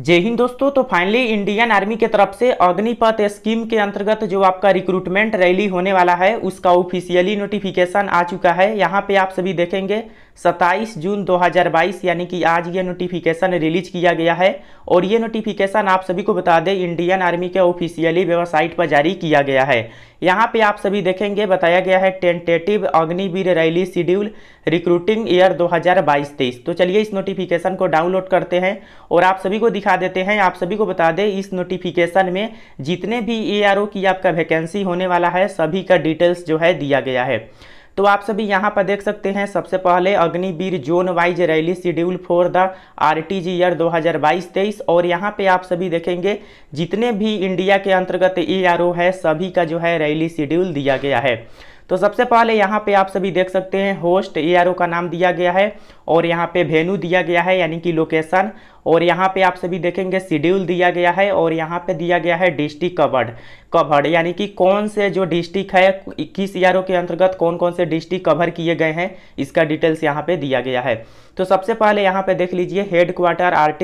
जय हिंद दोस्तों तो फाइनली इंडियन आर्मी के तरफ से अग्निपथ स्कीम के अंतर्गत जो आपका रिक्रूटमेंट रैली होने वाला है उसका ऑफिशियली नोटिफिकेशन आ चुका है यहाँ पे आप सभी देखेंगे 27 जून 2022 यानी कि आज ये नोटिफिकेशन रिलीज किया गया है और ये नोटिफिकेशन आप सभी को बता दें इंडियन आर्मी के ऑफिशियली वेबसाइट पर जारी किया गया है यहाँ पे आप सभी देखेंगे बताया गया है tentative Agniveer rally schedule recruiting year 2022-23 तो चलिए इस नोटिफिकेशन को डाउनलोड करते हैं और आप सभी को दिखा देते हैं आप सभी को बता दें इस नोटिफिकेशन में जितने भी ए की आपका वैकेंसी होने वाला है सभी का डिटेल्स जो है दिया गया है तो आप सभी यहाँ पर देख सकते हैं सबसे पहले Agniveer zone wise rally schedule for the R T G year दो हज़ार बाईस तेईस और यहाँ पे आप सभी देखेंगे जितने भी इंडिया के अंतर्गत ए आर ओ है सभी का जो है रैली शेड्यूल दिया गया है तो सबसे पहले यहाँ पे आप सभी देख सकते हैं होस्ट ए आर ओ का नाम दिया गया है और यहाँ पे वेन्यू दिया गया है यानी कि लोकेशन और यहाँ पे आप सभी देखेंगे शेड्यूल दिया गया है और यहाँ पे दिया गया है डिस्ट्रिक्ट कवर्ड कवर्ड यानी कि कौन से जो डिस्ट्रिक्ट है किस ई के अंतर्गत कौन कौन से डिस्ट्रिक्ट कवर किए गए हैं इसका डिटेल्स यहाँ पे दिया गया है तो सबसे पहले यहाँ पे देख लीजिए headquarter R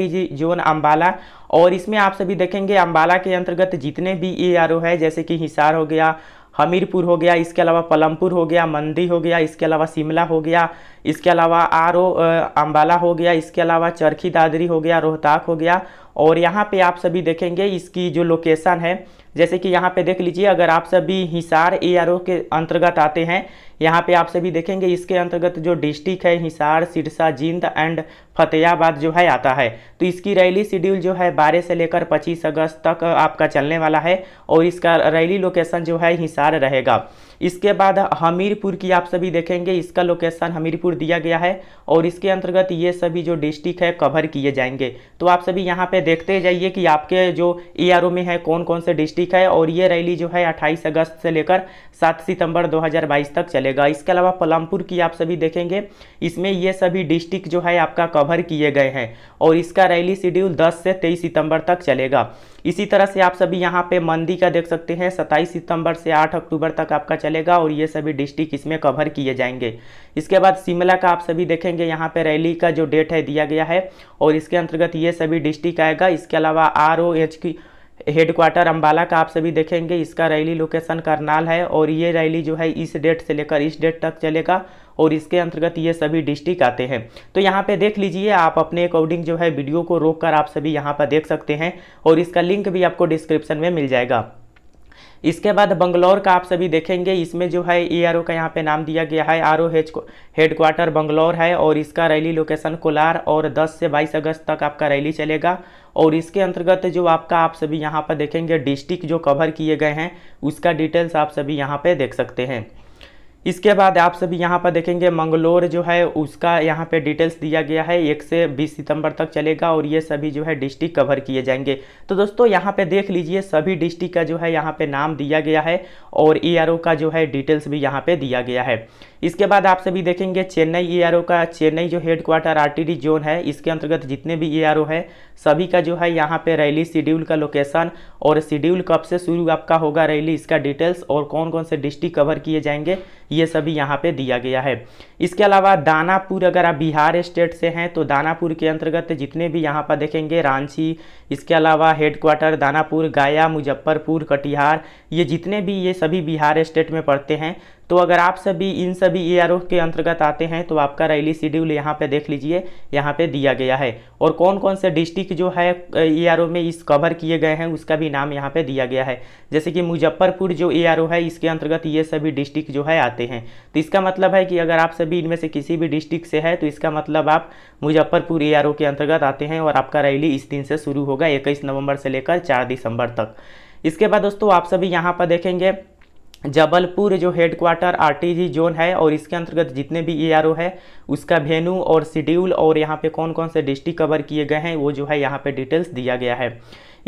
zone Ambala और इसमें आप सभी देखेंगे अम्बाला के अंतर्गत जितने भी ए है जैसे कि हिसार हो गया हमीरपुर हो गया इसके अलावा पलमपुर हो गया मंदी हो गया इसके अलावा शिमला हो गया इसके अलावा आर ओ अम्बाला हो गया इसके अलावा चरखी दादरी हो गया रोहताक हो गया और यहाँ पे आप सभी देखेंगे इसकी जो लोकेशन है जैसे कि यहाँ पे देख लीजिए अगर आप सभी हिसार ए के अंतर्गत आते हैं यहाँ पे आप सभी देखेंगे इसके अंतर्गत जो डिस्ट्रिक्ट है हिसार सिरसा जींद एंड फतेहाबाद जो है आता है तो इसकी रैली शेड्यूल जो है बारह से लेकर 25 अगस्त तक आपका चलने वाला है और इसका रैली लोकेशन जो है हिसार रहेगा इसके बाद हमीरपुर की आप सभी देखेंगे इसका लोकेशन हमीरपुर दिया गया है और इसके अंतर्गत ये सभी जो डिस्ट्रिक्ट है कवर किए जाएंगे तो आप सभी यहाँ पे देखते जाइए कि आपके जो ए e में है कौन कौन से डिस्ट्रिक्ट है और ये रैली जो है अट्ठाईस अगस्त से लेकर सात सितंबर दो तक चलेगा इसके अलावा पलमपुर की आप सभी देखेंगे इसमें ये सभी डिस्ट्रिक्ट जो है आपका कवर किए गए हैं और इसका रैली शेड्यूल दस से तेईस सितंबर तक चलेगा इसी तरह से आप सभी यहाँ पे मंदी का देख सकते हैं सत्ताईस सितंबर से आठ अक्टूबर तक आपका चलेगा और ये सभी डिस्ट्रिक्ट इसमें कवर किए जाएंगे इसके बाद शिमला का आप सभी देखेंगे यहाँ पे रैली का जो डेट है दिया गया है और इसके अंतर्गत ये सभी डिस्ट्रिक्ट आएगा इसके अलावा आर ओ एच की हेडक्वार्टर अम्बाला का आप सभी देखेंगे इसका रैली लोकेशन करनाल है और ये रैली जो है इस डेट से लेकर इस डेट तक चलेगा और इसके अंतर्गत ये सभी डिस्ट्रिक्ट आते हैं तो यहाँ पे देख लीजिए आप अपने अकॉर्डिंग जो है वीडियो को रोक कर आप सभी यहाँ पर देख सकते हैं और इसका लिंक भी आपको डिस्क्रिप्शन में मिल जाएगा इसके बाद बंगलौर का आप सभी देखेंगे इसमें जो है ए आर का यहाँ पे नाम दिया गया है आर ओ हेडक्वार्टर बंगलौर है और इसका रैली लोकेशन कोलार और 10 से 22 अगस्त तक आपका रैली चलेगा और इसके अंतर्गत जो आपका आप सभी यहाँ पर देखेंगे डिस्ट्रिक्ट जो कवर किए गए हैं उसका डिटेल्स आप सभी यहाँ पर देख सकते हैं इसके बाद आप सभी यहाँ पर देखेंगे मंगलोर जो है उसका यहाँ पे डिटेल्स दिया गया है एक से बीस सितंबर तक चलेगा और ये सभी जो है डिस्ट्रिक्ट कवर किए जाएंगे तो दोस्तों यहाँ पे देख लीजिए सभी डिस्ट्रिक्ट का जो है यहाँ पे नाम दिया गया है और ए का जो है डिटेल्स भी यहाँ पे दिया गया है इसके बाद आप सभी देखेंगे चेन्नई एआरओ का चेन्नई जो हेड क्वार्टर आरटीडी जोन है इसके अंतर्गत जितने भी एआरओ है सभी का जो है यहाँ पे रैली शेड्यूल का लोकेशन और शेड्यूल कब से शुरू आपका होगा रैली इसका डिटेल्स और कौन कौन से डिस्ट्रिक्ट कवर किए जाएंगे ये सभी यहाँ पे दिया गया है इसके अलावा दानापुर अगर आप बिहार स्टेट से हैं तो दानापुर के अंतर्गत जितने भी यहाँ पर देखेंगे रांची इसके अलावा हेड क्वार्टर दानापुर गया मुजफ्फरपुर कटिहार ये जितने भी ये सभी बिहार स्टेट में पड़ते हैं तो अगर आप सभी इन सभी ए के अंतर्गत आते हैं तो आपका रैली शेड्यूल यहाँ पे देख लीजिए यहाँ पे दिया गया है और कौन कौन से डिस्ट्रिक्ट जो है ए में इस कवर किए गए हैं उसका भी नाम यहाँ पे दिया गया है जैसे कि मुजफ्फरपुर जो ए है इसके अंतर्गत ये सभी डिस्ट्रिक्ट जो है आते हैं तो इसका मतलब है कि अगर आप सभी इनमें से किसी भी डिस्ट्रिक्ट से है तो इसका मतलब आप मुजफ्फरपुर ए के अंतर्गत आते हैं और आपका रैली इस दिन से शुरू होगा इक्कीस नवम्बर से लेकर चार दिसंबर तक इसके बाद दोस्तों आप सभी यहाँ पर देखेंगे जबलपुर जो हेडक्वार्टर आरटीजी जोन है और इसके अंतर्गत जितने भी ईआरओ e है उसका वेन्यू और शेड्यूल और यहाँ पे कौन कौन से डिस्ट्रिक्ट कवर किए गए हैं वो जो है यहाँ पे डिटेल्स दिया गया है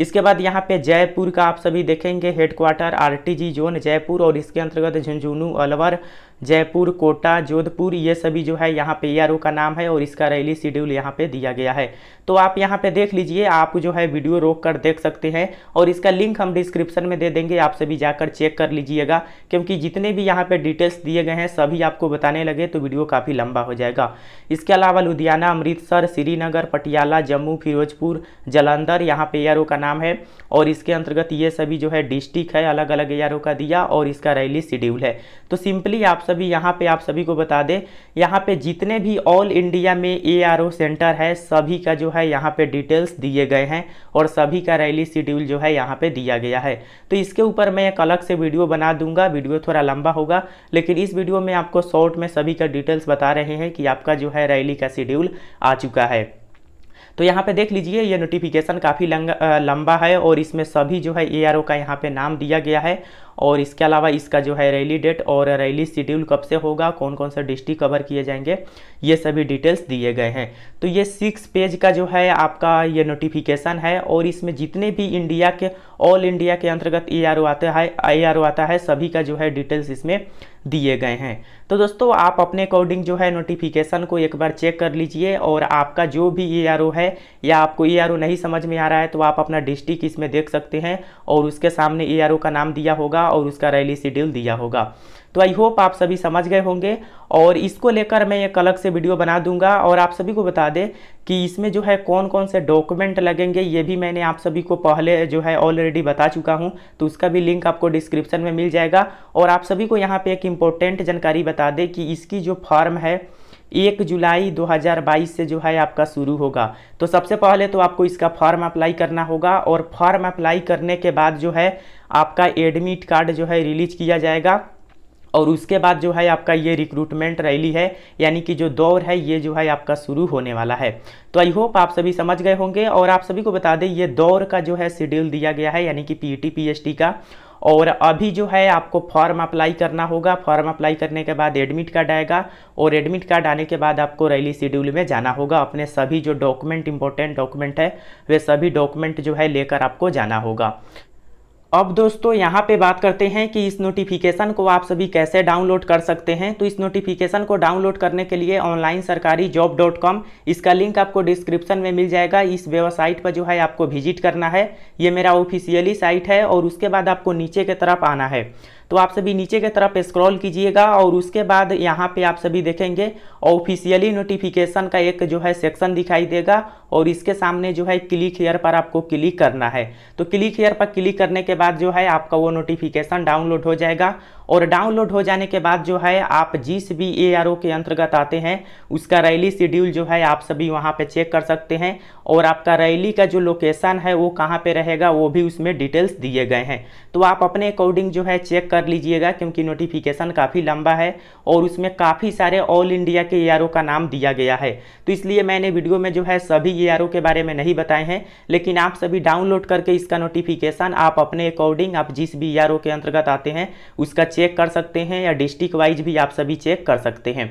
इसके बाद यहाँ पे जयपुर का आप सभी देखेंगे हेडक्वार्टर आरटीजी जोन जयपुर और इसके अंतर्गत झुंझुनू अलवर जयपुर कोटा जोधपुर ये सभी जो है यहाँ पे ए का नाम है और इसका रैली शेड्यूल यहाँ पे दिया गया है तो आप यहाँ पे देख लीजिए आप जो है वीडियो रोक कर देख सकते हैं और इसका लिंक हम डिस्क्रिप्शन में दे देंगे आप सभी जाकर चेक कर लीजिएगा क्योंकि जितने भी यहाँ पे डिटेल्स दिए गए हैं सभी आपको बताने लगे तो वीडियो काफ़ी लंबा हो जाएगा इसके अलावा लुधियाना अमृतसर श्रीनगर पटियाला जम्मू फिरोजपुर जलंधर यहाँ पे ए का नाम है और इसके अंतर्गत ये सभी जो है डिस्ट्रिक्ट है अलग अलग एआरओ का दिया और इसका रैली शेड्यूल है तो सिंपली आप सभी यहाँ पे आप सभी को बता दें यहाँ पे जितने भी ऑल इंडिया में एआरओ सेंटर है सभी का जो है यहाँ पे डिटेल्स दिए गए हैं और सभी का रैली शेड्यूल जो है यहाँ पे दिया गया है तो इसके ऊपर मैं एक अलग से वीडियो बना दूंगा वीडियो थोड़ा लंबा होगा लेकिन इस वीडियो में आपको शॉर्ट में सभी का डिटेल्स बता रहे हैं कि आपका जो है रैली का शेड्यूल आ चुका है तो यहाँ पे देख लीजिए ये नोटिफिकेशन काफ़ी लंबा है और इसमें सभी जो है ए का यहाँ पे नाम दिया गया है और इसके अलावा इसका जो है रैली डेट और रैली शेड्यूल कब से होगा कौन कौन सा डिस्ट्रिक्ट कवर किए जाएंगे ये सभी डिटेल्स दिए गए हैं तो ये सिक्स पेज का जो है आपका ये नोटिफिकेशन है और इसमें जितने भी इंडिया के ऑल इंडिया के अंतर्गत ए आर ओ आता है ए आर ओ आता है सभी का जो है डिटेल्स इसमें दिए गए हैं तो दोस्तों आप अपने अकॉर्डिंग जो है नोटिफिकेशन को एक बार चेक कर लीजिए और आपका जो भी ई e है या आपको ई e नहीं समझ में आ रहा है तो आप अपना डिस्ट्रिक्ट इसमें देख सकते हैं और उसके सामने ई e का नाम दिया होगा और उसका रैली शेड्यूल दिया होगा तो आई होप आप सभी समझ गए होंगे और इसको लेकर मैं एक अलग से वीडियो बना दूंगा और आप सभी को बता दें कि इसमें जो है कौन कौन से डॉक्यूमेंट लगेंगे ये भी मैंने आप सभी को पहले जो है ऑलरेडी बता चुका हूँ तो उसका भी लिंक आपको डिस्क्रिप्शन में मिल जाएगा और आप सभी को यहाँ पर एक इम्पोर्टेंट जानकारी बता दें कि इसकी जो फॉर्म है एक जुलाई 2022 से जो है आपका शुरू होगा तो सबसे पहले तो आपको इसका फॉर्म अप्लाई करना होगा और फॉर्म अप्लाई करने के बाद जो है आपका एडमिट कार्ड जो है रिलीज किया जाएगा और उसके बाद जो है आपका ये रिक्रूटमेंट रैली है यानी कि जो दौर है ये जो है आपका शुरू होने वाला है तो आई होप आप सभी समझ गए होंगे और आप सभी को बता दें ये दौर का जो है शेड्यूल दिया गया है यानी कि पी ई e का और अभी जो है आपको फॉर्म अप्लाई करना होगा फॉर्म अप्लाई करने के बाद एडमिट कार्ड आएगा और एडमिट कार्ड आने के बाद आपको रैली शेड्यूल में जाना होगा अपने सभी जो डॉक्यूमेंट इंपॉर्टेंट डॉक्यूमेंट है वे सभी डॉक्यूमेंट जो है लेकर आपको जाना होगा अब दोस्तों यहाँ पे बात करते हैं कि इस नोटिफिकेशन को आप सभी कैसे डाउनलोड कर सकते हैं तो इस नोटिफिकेशन को डाउनलोड करने के लिए ऑनलाइन सरकारी जॉब डॉट कॉम इसका लिंक आपको डिस्क्रिप्शन में मिल जाएगा इस वेबसाइट पर जो है आपको विजिट करना है ये मेरा ऑफिशियली साइट है और उसके बाद आपको नीचे की तरफ आना है तो आप सभी नीचे की तरफ स्क्रॉल कीजिएगा और उसके बाद यहाँ पे आप सभी देखेंगे ऑफिशियली नोटिफिकेशन का एक जो है सेक्शन दिखाई देगा और इसके सामने जो है क्लिक हेयर पर आपको क्लिक करना है तो क्लिक हेयर पर क्लिक करने के बाद जो है आपका वो नोटिफिकेशन डाउनलोड हो जाएगा और डाउनलोड हो जाने के बाद जो है आप जिस भी ए के अंतर्गत आते हैं उसका रैली शेड्यूल जो है आप सभी वहाँ पे चेक कर सकते हैं और आपका रैली का जो लोकेशन है वो कहाँ पे रहेगा वो भी उसमें डिटेल्स दिए गए हैं तो आप अपने अकॉर्डिंग जो है चेक कर लीजिएगा क्योंकि नोटिफिकेशन काफ़ी लंबा है और उसमें काफ़ी सारे ऑल इंडिया के ए का नाम दिया गया है तो इसलिए मैंने वीडियो में जो है सभी ए के बारे में नहीं बताए हैं लेकिन आप सभी डाउनलोड करके इसका नोटिफिकेशन आप अपने अकॉर्डिंग आप जिस भी ए के अंतर्गत आते हैं उसका चेक कर सकते हैं या डिस्ट्रिक्ट वाइज भी आप सभी चेक कर सकते हैं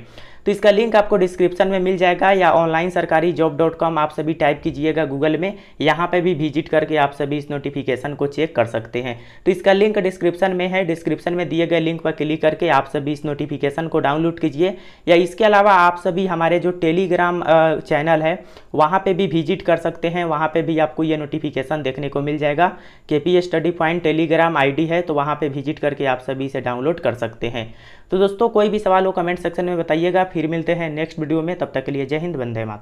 तो इसका लिंक आपको डिस्क्रिप्शन में मिल जाएगा या ऑनलाइन सरकारी जॉब डॉट कॉम आप सभी टाइप कीजिएगा गूगल में यहाँ पर भी विजिट करके आप सभी इस नोटिफिकेशन को चेक कर सकते हैं तो इसका लिंक डिस्क्रिप्शन में है डिस्क्रिप्शन में दिए गए लिंक पर क्लिक करके आप सभी इस नोटिफिकेशन को डाउनलोड कीजिए या इसके अलावा आप सभी हमारे जो टेलीग्राम चैनल है वहाँ पर भी विजिट कर सकते हैं वहाँ पर भी आपको ये नोटिफिकेशन देखने को मिल जाएगा K P study point Telegram आई है तो वहाँ पर विजिट करके आप सभी इसे डाउनलोड कर सकते हैं तो दोस्तों कोई भी सवाल हो कमेंट सेक्शन में बताइएगा फिर मिलते हैं नेक्स्ट वीडियो में तब तक के लिए जय हिंद वंदे मात्र